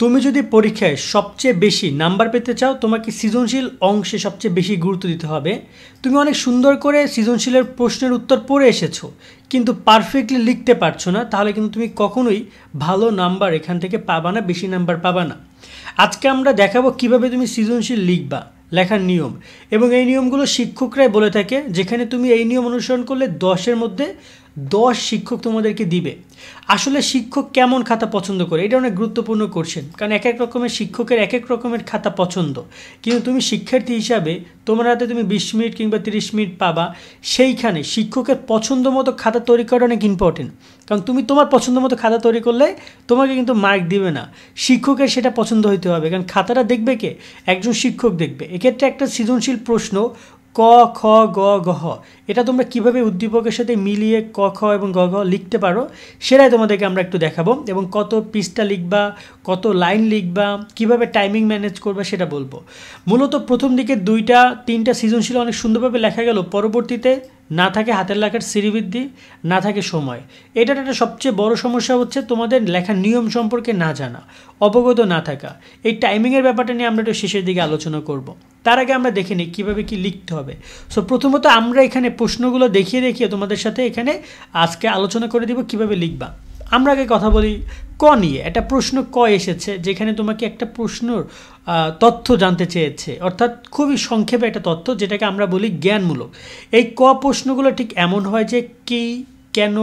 তুমি যদি পরীক্ষায় সবচেয়ে বেশি নাম্বার পেতে চাও তোমাকে সৃজনশীল অংশে সবচেয়ে বেশি গুরুত্ব দিতে হবে তুমি অনেক সুন্দর করে সৃজনশীলের প্রশ্নের উত্তর পড়ে এসেছো কিন্তু পারফেক্টলি লিখতে পারছো না তাহলে কিন্তু তুমি কখনোই ভালো নাম্বার এখান থেকে পাবা না বেশি নাম্বার পাবা না আজকে আমরা দেখাবো কিভাবে তুমি সৃজনশীল লিখবা লেখার নিয়ম এবং এই নিয়মগুলো শিক্ষকরাই বলে থাকে যেখানে তুমি এই নিয়ম অনুসরণ করলে দশের মধ্যে দশ শিক্ষক তোমাদেরকে দিবে আসলে শিক্ষক কেমন খাতা পছন্দ করে এটা অনেক গুরুত্বপূর্ণ করছেন কারণ এক এক রকমের শিক্ষকের এক এক রকমের খাতা পছন্দ কিন্তু তুমি শিক্ষার্থী হিসাবে তোমার হাতে তুমি বিশ মিনিট কিংবা তিরিশ মিনিট পাবা সেইখানে শিক্ষকের পছন্দ মতো খাতা তৈরি করা অনেক ইম্পর্টেন্ট কারণ তুমি তোমার পছন্দ মতো খাতা তৈরি করলে তোমাকে কিন্তু মার্ক দিবে না শিক্ষকের সেটা পছন্দ হইতে হবে কারণ খাতাটা দেখবে কে একজন শিক্ষক দেখবে এক্ষেত্রে একটা সৃজনশীল প্রশ্ন ক খ গ গ এটা তোমরা কিভাবে উদ্দীপকের সাথে মিলিয়ে ক খ এবং গ ঘ লিখতে পারো সেটাই তোমাদেরকে আমরা একটু দেখাবো এবং কত পৃষ্ঠা লিখবা কত লাইন লিখবা কিভাবে টাইমিং ম্যানেজ করবা সেটা বলবো মূলত প্রথম দিকে দুইটা তিনটা সৃজনশীল অনেক সুন্দরভাবে লেখা গেল পরবর্তীতে না থাকে হাতের লেখার শ্রীবৃদ্ধি না থাকে সময় এটার একটা সবচেয়ে বড় সমস্যা হচ্ছে তোমাদের লেখার নিয়ম সম্পর্কে না জানা অবগত না থাকা এই টাইমিংয়ের ব্যাপারটা নিয়ে আমরা একটু শেষের দিকে আলোচনা করব। তার আগে আমরা দেখে নিই কীভাবে কী লিখতে হবে সো প্রথমত আমরা এখানে প্রশ্নগুলো দেখিয়ে দেখিয়ে তোমাদের সাথে এখানে আজকে আলোচনা করে দিব কিভাবে লিখবা আমরা আগে কথা বলি ক নিয়ে একটা প্রশ্ন ক এসেছে যেখানে তোমাকে একটা প্রশ্নর তথ্য জানতে চেয়েছে অর্থাৎ খুবই সংক্ষেপে একটা তথ্য যেটাকে আমরা বলি জ্ঞানমূলক এই ক প্রশ্নগুলো ঠিক এমন হয় যে কি কেন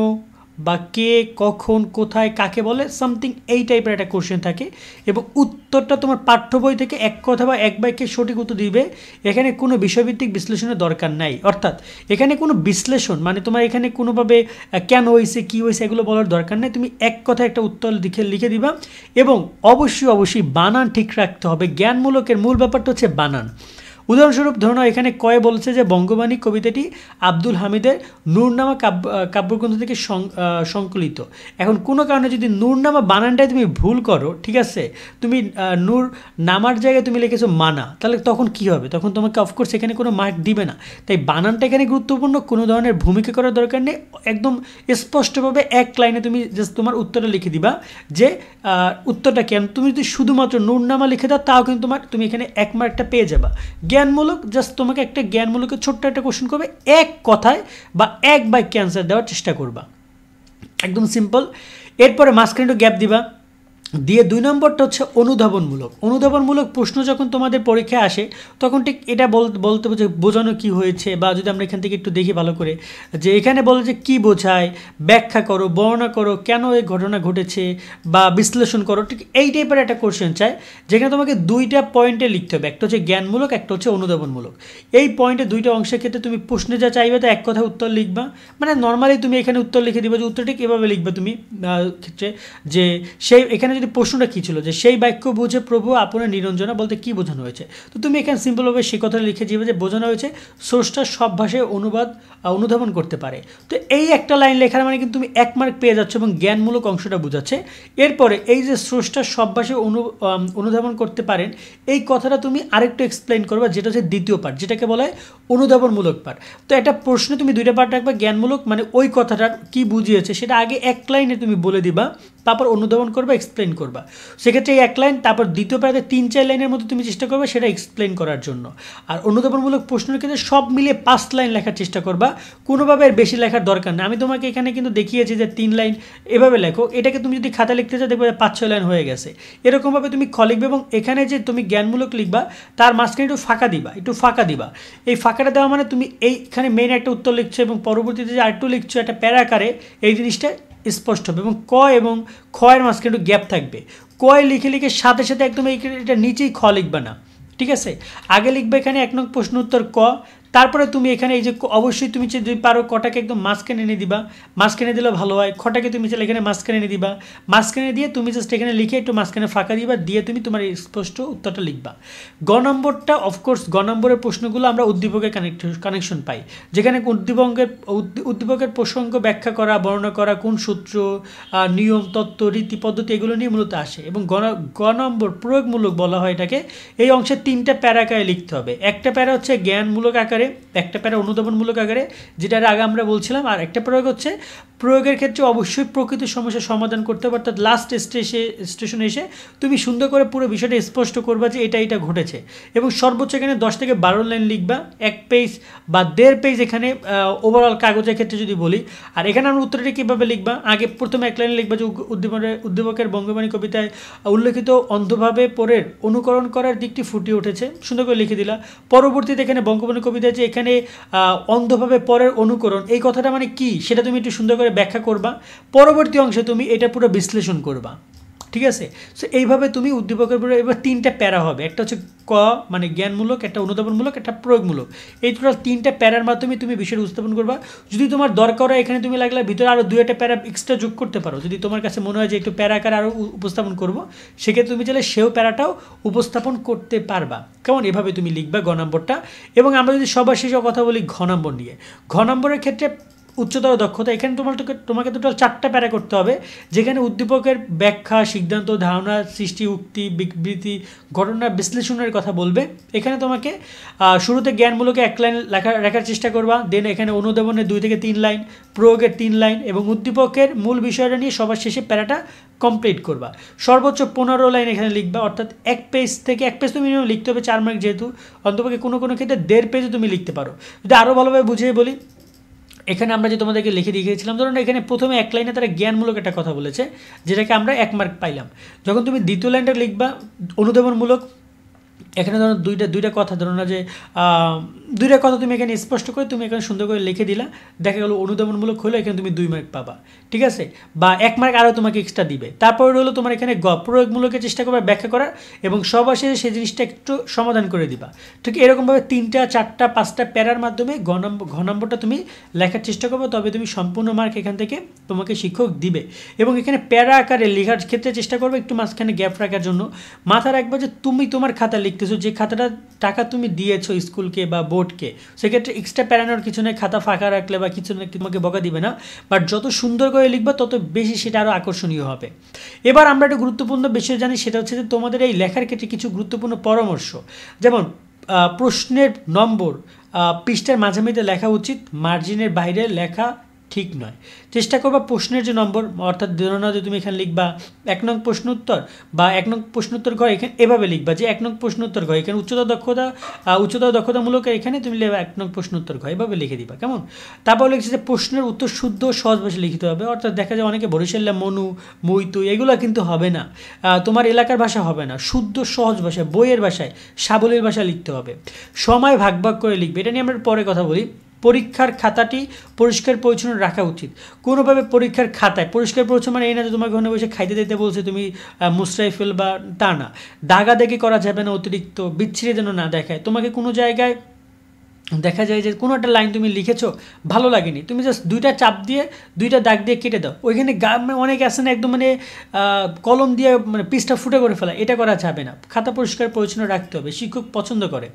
বা কে কখন কোথায় কাকে বলে সামথিং এই টাইপের একটা কোশ্চেন থাকে এবং উত্তরটা তোমার পাঠ্য বই থেকে এক কথা বা এক বাইকে সঠিক উত্তর দিবে এখানে কোনো বিষয়ভিত্তিক বিশ্লেষণের দরকার নাই অর্থাৎ এখানে কোনো বিশ্লেষণ মানে তোমার এখানে কোনোভাবে কেন হয়েছে কী হয়েছে এগুলো বলার দরকার নেই তুমি এক কথা একটা উত্তর লিখে লিখে দিবা এবং অবশ্যই অবশ্যই বানান ঠিক রাখতে হবে জ্ঞানমূলকের মূল ব্যাপারটা হচ্ছে বানান উদাহরণস্বরূপ ধরুন এখানে কয়ে বলছে যে বঙ্গবাণী কবিতাটি আব্দুল হামিদের নূরনামা কাব্য কাব্যগ্রন্থ থেকে সংকলিত এখন কোনো কারণে যদি নূরনামা বানানটাই তুমি ভুল করো ঠিক আছে তুমি নূর নামার জায়গায় তুমি লিখেছো মানা তাহলে তখন কি হবে তখন তোমাকে অফকোর্স এখানে কোনো মার্ক দিবে না তাই বানানটা এখানে গুরুত্বপূর্ণ কোনো ধরনের ভূমিকা করার দরকার নেই একদম স্পষ্টভাবে এক লাইনে তুমি জাস্ট তোমার উত্তরটা লিখে দিবা যে উত্তরটা কেন তুমি যদি শুধুমাত্র নূরনামা লিখে দাও তাও কিন্তু তোমার তুমি এখানে এক মার্কটা পেয়ে যাবা জ্ঞানমূলক জাস্ট তোমাকে একটা জ্ঞানমূলকের ছোট্ট একটা কোশ্চেন করবে এক কথায় বা এক বাক্যে অ্যান্সার দেওয়ার চেষ্টা করবা একদম সিম্পল এরপরে মাঝখানে একটু গ্যাপ দিবা দিয়ে দুই নম্বরটা হচ্ছে অনুধাবনমূলক অনুধাবনমূলক প্রশ্ন যখন তোমাদের পরীক্ষায় আসে তখন ঠিক এটা বলতে যে বোঝানো কি হয়েছে বা যদি আমরা এখান থেকে একটু দেখি ভালো করে যে এখানে বলে যে কি বোঝায় ব্যাখ্যা করো বর্ণনা করো কেন এই ঘটনা ঘটেছে বা বিশ্লেষণ করো ঠিক এই টাইপের একটা কোশ্চেন চায় যেখানে তোমাকে দুইটা পয়েন্টে লিখতে হবে একটা হচ্ছে জ্ঞানমূলক একটা হচ্ছে অনুধাবনমূলক এই পয়েন্টে দুইটা অংশের ক্ষেত্রে তুমি প্রশ্নে যা চাইবে তা এক কথা উত্তর লিখবা মানে নর্মালি তুমি এখানে উত্তর লিখে দিবে যে উত্তর ঠিক লিখবে তুমি ক্ষেত্রে যে সেই এখানে যদি প্রশ্নটা কী ছিল যে সেই বাক্য বুঝে প্রভু আপনার নিরঞ্জনা বলতে কী বোঝানো হয়েছে তো তুমি এখানে সিম্পলভাবে সে কথাটা লিখে দিবে যে বোঝানো হয়েছে স্রষ্টার সব ভাষায় অনুবাদ অনুধাবন করতে পারে তো এই একটা লাইন লেখার মানে কিন্তু তুমি এক মার্ক পেয়ে যাচ্ছ এবং জ্ঞানমূলক অংশটা বোঝাচ্ছে এরপরে এই যে স্রষ্টার সব ভাষায় অনু অনুধাবন করতে পারেন এই কথাটা তুমি আরেকটু এক্সপ্লেন করবে যেটা হচ্ছে দ্বিতীয় পার্ট যেটাকে বলা হয় অনুধাবনমূলক পার্ট তো একটা প্রশ্নে তুমি দুইটা পার্ট রাখবে জ্ঞানমূলক মানে ওই কথাটা কি বুঝিয়েছে সেটা আগে এক লাইনে তুমি বলে দিবা তারপর অনুধাবন করবে এক্সপ্লেন এক্সপ্লেন করবা সেক্ষেত্রে এক লাইন তারপর দ্বিতীয় প্যারাতে তিন চার লাইনের মধ্যে তুমি চেষ্টা করবে সেটা এক্সপ্লেন করার জন্য আর অনুধাবনমূলক প্রশ্নের ক্ষেত্রে সব মিলে পাঁচ লাইন লেখার চেষ্টা করবা কোনোভাবে আর বেশি লেখার দরকার নেই আমি তোমাকে এখানে কিন্তু দেখিয়েছি যে তিন লাইন এভাবে লেখো এটাকে তুমি যদি খাতা লিখতে চাও দেখবে পাঁচ ছয় লাইন হয়ে গেছে এরকমভাবে তুমি খ লিখবে এবং এখানে যে তুমি জ্ঞানমূলক লিখবা তার মাঝখানে একটু ফাঁকা দিবা একটু ফাঁকা দিবা এই ফাঁকাটা দেওয়া মানে তুমি এইখানে মেন একটা উত্তর লিখছো এবং পরবর্তীতে যে আরেকটু লিখছো একটা প্যারাকারে এই জিনিসটা স্পষ্ট হবে এবং ক এবং খয়ের মাঝখানে একটু গ্যাপ থাকবে কয় লিখে লিখে সাথে সাথে একদম এটা নিচেই খ লিখবে না ঠিক আছে আগে লিখবে এখানে এক নং প্রশ্ন উত্তর ক তারপরে তুমি এখানে এই যে অবশ্যই তুমি যদি পারো কটাকে একদম মাঝখানে এনে দিবা মাঝখানে দিলে ভালো হয় খটাকে তুমি চাইলে এখানে মাঝখানে এনে দিবা মাঝখানে দিয়ে তুমি জাস্ট এখানে লিখে একটু মাঝখানে ফাঁকা দিবা দিয়ে তুমি তোমার স্পষ্ট উত্তরটা লিখবা গ নম্বরটা অফকোর্স গ নম্বরের প্রশ্নগুলো আমরা উদ্দীপকে কানেক্ট কানেকশন পাই যেখানে উদ্দীপঙ্গের উদ্দীপকের প্রসঙ্গ ব্যাখ্যা করা বর্ণনা করা কোন সূত্র নিয়ম তত্ত্ব রীতি পদ্ধতি এগুলো নিয়ে মূলত আসে এবং গণ গ নম্বর প্রয়োগমূলক বলা হয় এটাকে এই অংশে তিনটা প্যারাকায় লিখতে হবে একটা প্যারা হচ্ছে জ্ঞানমূলক আকারে আকারে একটা প্যারা অনুধাবনমূলক আকারে যেটার আগে আমরা বলছিলাম আর একটা প্রয়োগ হচ্ছে প্রয়োগের ক্ষেত্রে অবশ্যই প্রকৃত সমস্যা সমাধান করতে হবে অর্থাৎ লাস্ট স্টেশে স্টেশনে এসে তুমি সুন্দর করে পুরো বিষয়টা স্পষ্ট করবা যে এটা এটা ঘটেছে এবং সর্বোচ্চ এখানে দশ থেকে বারো লাইন লিখবা এক পেজ বা দেড় পেজ এখানে ওভারঅল কাগজের ক্ষেত্রে যদি বলি আর এখানে আমরা উত্তরটি কীভাবে লিখবা আগে প্রথমে এক লাইন লিখবা যে উদ্দীপনের উদ্দীপকের বঙ্গবাণী কবিতায় উল্লেখিত অন্ধভাবে পরের অনুকরণ করার দিকটি ফুটিয়ে উঠেছে সুন্দর করে লিখে দিলা পরবর্তীতে এখানে বঙ্গবাণী কবিতায় যে এখানে অন্ধভাবে পরের অনুকরণ এই কথাটা মানে কি সেটা তুমি একটু সুন্দর করে ব্যাখ্যা করবা পরবর্তী অংশে তুমি এটা পুরো বিশ্লেষণ করবা ঠিক আছে সো এইভাবে তুমি উদ্দীপকের উপরে এবার তিনটা প্যারা হবে একটা হচ্ছে ক মানে জ্ঞানমূলক একটা অনুধাবনমূলক একটা প্রয়োগমূলক এই টোটাল তিনটা প্যারার মাধ্যমে তুমি বিষয়টা উত্থাপন করবা যদি তোমার দরকার হয় এখানে তুমি লাগলে ভিতরে আরও দু একটা প্যারা এক্সট্রা যোগ করতে পারো যদি তোমার কাছে মনে হয় যে একটু প্যারা আকারে আরও উপস্থাপন করবো সেক্ষেত্রে তুমি চাইলে সেও প্যারাটাও উপস্থাপন করতে পারবা কেমন এভাবে তুমি লিখবা ঘ নম্বরটা এবং আমরা যদি সবার শেষে কথা বলি ঘ নম্বর নিয়ে ঘ নম্বরের ক্ষেত্রে উচ্চতর দক্ষতা এখানে তোমার তোমাকে টোটাল চারটা প্যারা করতে হবে যেখানে উদ্দীপকের ব্যাখ্যা সিদ্ধান্ত ধারণা সৃষ্টি উক্তি বিবৃতি ঘটনা বিশ্লেষণের কথা বলবে এখানে তোমাকে শুরুতে জ্ঞানমূলক এক লাইন লেখা রাখার চেষ্টা করবা দেন এখানে অনুদেবনের দুই থেকে তিন লাইন প্রয়োগের তিন লাইন এবং উদ্দীপকের মূল বিষয়টা নিয়ে সবার শেষে প্যারাটা কমপ্লিট করবা সর্বোচ্চ পনেরো লাইন এখানে লিখবা অর্থাৎ এক পেজ থেকে এক পেজ তুমি মিনিমাম লিখতে হবে চার মার্ক যেহেতু অন্তপক্ষে কোনো কোনো ক্ষেত্রে দেড় পেজে তুমি লিখতে পারো যদি আরও ভালোভাবে বুঝিয়ে বলি এখানে আমরা যে তোমাদেরকে লিখে গিয়েছিলাম ধরুন এখানে প্রথমে এক লাইনে তারা জ্ঞানমূলক একটা কথা বলেছে যেটাকে আমরা এক মার্ক পাইলাম যখন তুমি দ্বিতীয় লাইনটা লিখবা অনুধাবনমূলক এখানে ধরো দুইটা দুইটা কথা ধরো না যে দুইটা কথা তুমি এখানে স্পষ্ট করে তুমি এখানে সুন্দর করে লিখে দিলা দেখা গেলো অনুদামনমূলক হলে এখানে তুমি দুই মার্ক পাবা ঠিক আছে বা এক মার্ক আরও তোমাকে এক্সট্রা দিবে তারপরে হলো তোমার এখানে গ প্রয়োগমূলকের চেষ্টা করবে ব্যাখ্যা করার এবং সবার শেষে সেই জিনিসটা একটু সমাধান করে দিবা ঠিক এরকমভাবে তিনটা চারটা পাঁচটা প্যারার মাধ্যমে ঘ নম্বর ঘ নম্বরটা তুমি লেখার চেষ্টা করবে তবে তুমি সম্পূর্ণ মার্ক এখান থেকে তোমাকে শিক্ষক দিবে এবং এখানে প্যারা আকারে লেখার ক্ষেত্রে চেষ্টা করবে একটু মাঝখানে গ্যাপ রাখার জন্য মাথা রাখবে যে তুমি তোমার খাতা লিখতে কিছু যে খাতাটা টাকা তুমি দিয়েছো স্কুলকে বা বোর্ডকে সেক্ষেত্রে এক্সট্রা প্যারানোর কিছু নেই খাতা ফাঁকা রাখলে বা কিছু না তোমাকে বকা দিবে না বাট যত সুন্দর করে লিখবা তত বেশি সেটা আরও আকর্ষণীয় হবে এবার আমরা একটা গুরুত্বপূর্ণ বিষয় জানি সেটা হচ্ছে যে তোমাদের এই লেখার ক্ষেত্রে কিছু গুরুত্বপূর্ণ পরামর্শ যেমন প্রশ্নের নম্বর পৃষ্ঠার মাঝামাঝিতে লেখা উচিত মার্জিনের বাইরে লেখা ঠিক নয় চেষ্টা করবা প্রশ্নের যে নম্বর অর্থাৎ ধরে যে তুমি এখানে লিখবা এক নং প্রশ্ন উত্তর বা এক নং প্রশ্ন উত্তর ঘর এখানে এভাবে লিখবা যে এক নং প্রশ্ন উত্তর ঘর এখানে উচ্চতা দক্ষতা উচ্চতা দক্ষতামূলক এখানে তুমি লিখবা এক নং প্রশ্ন উত্তর ঘর এভাবে লিখে দিবা কেমন তারপর লিখছে যে প্রশ্নের উত্তর শুদ্ধ সহজ ভাষায় লিখিতে হবে অর্থাৎ দেখা যায় অনেকে বরিশাল্লা মনু মৈতু এগুলো কিন্তু হবে না তোমার এলাকার ভাষা হবে না শুদ্ধ সহজ ভাষায় বইয়ের ভাষায় সাবলীর ভাষায় লিখতে হবে সময় ভাগ ভাগ করে লিখবে এটা নিয়ে আমরা পরে কথা বলি পরীক্ষার খাতাটি পরিষ্কার পরিচ্ছন্ন রাখা উচিত কোনোভাবে পরীক্ষার খাতায় পরিষ্কার পরিচ্ছন্ন মানে এই না যে তোমাকে ওখানে বসে খাইতে দিতে বলছে তুমি মুসরাই ফেলবা তা না দেখে করা যাবে না অতিরিক্ত বিচ্ছিরি যেন না দেখায় তোমাকে কোনো জায়গায় দেখা যায় যে কোনো একটা লাইন তুমি লিখেছো ভালো লাগেনি তুমি জাস্ট দুইটা চাপ দিয়ে দুইটা দাগ দিয়ে কেটে দাও ওইখানে মানে অনেক আসে না একদম মানে কলম দিয়ে মানে পিসটা ফুটে করে ফেলা এটা করা যাবে না খাতা পরিষ্কার পরিচ্ছন্ন রাখতে হবে শিক্ষক পছন্দ করে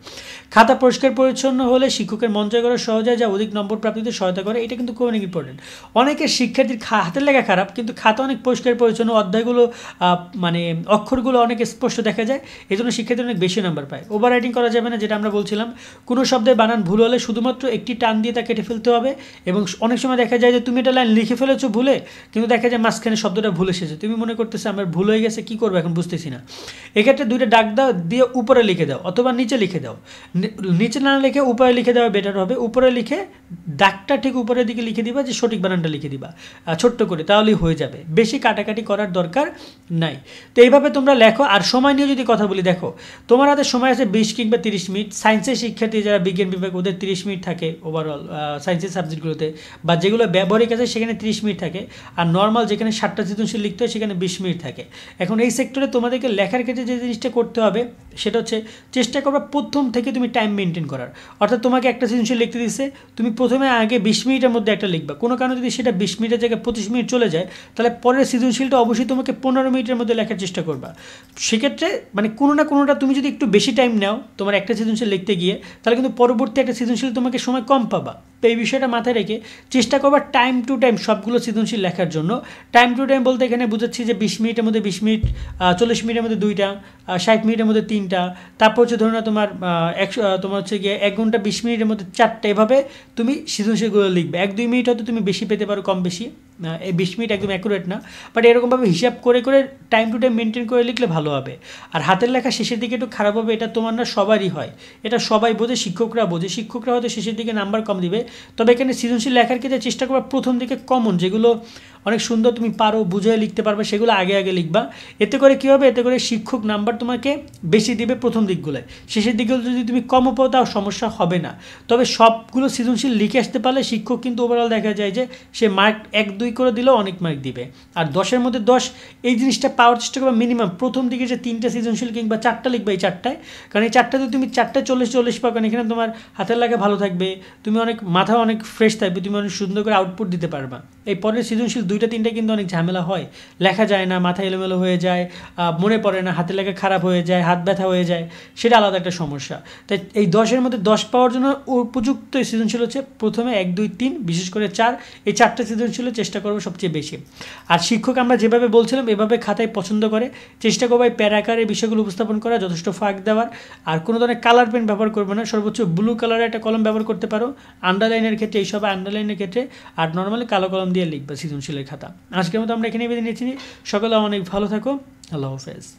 খাতা পরিষ্কার পরিচ্ছন্ন হলে শিক্ষকের মন জয় করা সহজ হয় যা অধিক নম্বর প্রাপ্তিতে সহায়তা করে এটা কিন্তু অনেক ইম্পর্টেন্ট অনেকের শিক্ষার্থীর হাতের লেখা খারাপ কিন্তু খাতা অনেক পরিষ্কার পরিচ্ছন্ন অধ্যায়গুলো মানে অক্ষরগুলো অনেক স্পষ্ট দেখা যায় এই জন্য শিক্ষার্থী অনেক বেশি নম্বর পায় ওভার রাইটিং করা যাবে না যেটা আমরা বলছিলাম কোনো শব্দে বানান ভুল হলে শুধুমাত্র একটি টান দিয়ে তা কেটে ফেলতে হবে এবং অনেক সময় দেখা যায় যে তুমি এটা লাইন লিখে ফেলেছো ভুলে কিন্তু দেখা যায় মাঝখানে শব্দটা ভুল এসেছে তুমি মনে করতেছো আমার ভুল হয়ে গেছে কী করবো এখন বুঝতেছি না এক্ষেত্রে দুইটা ডাক দাও দিয়ে উপরে লিখে দাও অথবা নিচে লিখে দাও নিচে না লিখে উপরে লিখে দেওয়া বেটার হবে উপরে লিখে ডাকটা ঠিক উপরের দিকে লিখে দিবা যে সঠিক বানানটা লিখে দিবা ছোট্ট করে তাহলেই হয়ে যাবে বেশি কাটাকাটি করার দরকার নাই তো এইভাবে তোমরা লেখো আর সময় নিয়ে যদি কথা বলি দেখো তোমার হাতে সময় আছে বিশ কিংবা তিরিশ মিনিট সায়েন্সের শিক্ষার্থী যারা বিজ্ঞান বিভাগ বেশিরভাগ ওদের তিরিশ মিনিট থাকে ওভারঅল সায়েন্সের সাবজেক্টগুলোতে বা যেগুলো ব্যবহারিক আছে সেখানে তিরিশ মিনিট থাকে আর নর্মাল যেখানে ষাটটা সৃজনশীল লিখতে হয় সেখানে বিশ মিনিট থাকে এখন এই সেক্টরে তোমাদেরকে লেখার ক্ষেত্রে যে জিনিসটা করতে হবে সেটা হচ্ছে চেষ্টা করবা প্রথম থেকে তুমি টাইম মেনটেন করার অর্থাৎ তোমাকে একটা সৃজনশীল লিখতে দিচ্ছে তুমি প্রথমে আগে বিশ মিনিটের মধ্যে একটা লিখবা কোনো কারণে যদি সেটা বিশ মিনিটের জায়গায় পঁচিশ মিনিট চলে যায় তাহলে পরের সৃজনশীলটা অবশ্যই তোমাকে পনেরো মিনিটের মধ্যে লেখার চেষ্টা করবা সেক্ষেত্রে মানে কোনো না কোনোটা তুমি যদি একটু বেশি টাইম নাও তোমার একটা সৃজনশীল লিখতে গিয়ে তাহলে কিন্তু পরবর্তী মুহূর্তে একটা সৃজনশীল তোমাকে সময় কম পাবা তো এই বিষয়টা মাথায় রেখে চেষ্টা করবা টাইম টু টাইম সবগুলো সৃজনশীল লেখার জন্য টাইম টু টাইম বলতে এখানে বুঝাচ্ছি যে বিশ মিনিটের মধ্যে বিশ মিনিট চল্লিশ মিনিটের মধ্যে দুইটা ষাট মিনিটের মধ্যে তিনটা তারপর হচ্ছে ধরো না তোমার একশো তোমার হচ্ছে গিয়ে এক ঘন্টা বিশ মিনিটের মধ্যে চারটা এভাবে তুমি সৃজনশীলগুলো লিখবে এক দুই মিনিট হয়তো তুমি বেশি পেতে পারো কম বেশি বিশ মিনিট একদম অ্যাকুরেট না বাট এরকমভাবে হিসাব করে করে টাইম টু টাইম মেনটেন করে লিখলে ভালো হবে আর হাতের লেখা শেষের দিকে একটু খারাপ হবে এটা তোমার না সবারই হয় এটা সবাই বোঝে শিক্ষকরা বোঝে শিক্ষকরা হয়তো শেষের দিকে নাম্বার কম দিবে তবে এখানে সৃজনশীল লেখার ক্ষেত্রে চেষ্টা করবা প্রথম দিকে কমন যেগুলো অনেক সুন্দর তুমি পারো বুঝে লিখতে পারবে সেগুলো আগে আগে লিখবা এতে করে কী হবে এতে করে শিক্ষক নাম্বার তোমাকে বেশি দিবে প্রথম দিকগুলোয় শেষের দিকগুলো যদি তুমি কম পাও তাও সমস্যা হবে না তবে সবগুলো সৃজনশীল লিখে আসতে পারলে শিক্ষক কিন্তু ওভারঅল দেখা যায় যে সে মার্ক এক দুই করে দিলেও অনেক মার্ক দিবে আর দশের মধ্যে দশ এই জিনিসটা পাওয়ার চেষ্টা করবে মিনিমাম প্রথম দিকে যে তিনটা সৃজনশীল কিংবা চারটা লিখবে এই চারটায় কারণ এই চারটা যদি তুমি চারটে চল্লিশ চল্লিশ পাও কারণ এখানে তোমার হাতের লাগা ভালো থাকবে তুমি অনেক মাথা অনেক ফ্রেশ থাকবে তুমি অনেক সুন্দর করে আউটপুট দিতে পারবা এই পরের সৃজনশীল দুই দুইটা তিনটা কিন্তু অনেক ঝামেলা হয় লেখা যায় না মাথা এলোমেলো হয়ে যায় মনে পড়ে না হাতে লেখা খারাপ হয়ে যায় হাত ব্যথা হয়ে যায় সেটা আলাদা একটা সমস্যা তাই এই দশের মধ্যে দশ পাওয়ার জন্য উপযুক্ত সৃজনশীল হচ্ছে প্রথমে এক দুই তিন বিশেষ করে চার এই চারটা সৃজনশীল চেষ্টা করবো সবচেয়ে বেশি আর শিক্ষক আমরা যেভাবে বলছিলাম এভাবে খাতায় পছন্দ করে চেষ্টা করবো এই প্যারাকারে বিষয়গুলো উপস্থাপন করা যথেষ্ট ফাঁক দেওয়ার আর কোনো ধরনের কালার পেন ব্যবহার করবে না সর্বোচ্চ ব্লু কালারের একটা কলম ব্যবহার করতে পারো আন্ডারলাইনের ক্ষেত্রে এইসব আন্ডারলাইনের ক্ষেত্রে আর নর্মালি কালো কলম দিয়ে লিখবে সৃজনশীলের খাতা আজকের মতো আমরা এখানে বেঁধে নিয়েছি সকলে অনেক ভালো থাকো আল্লাহ হাফেজ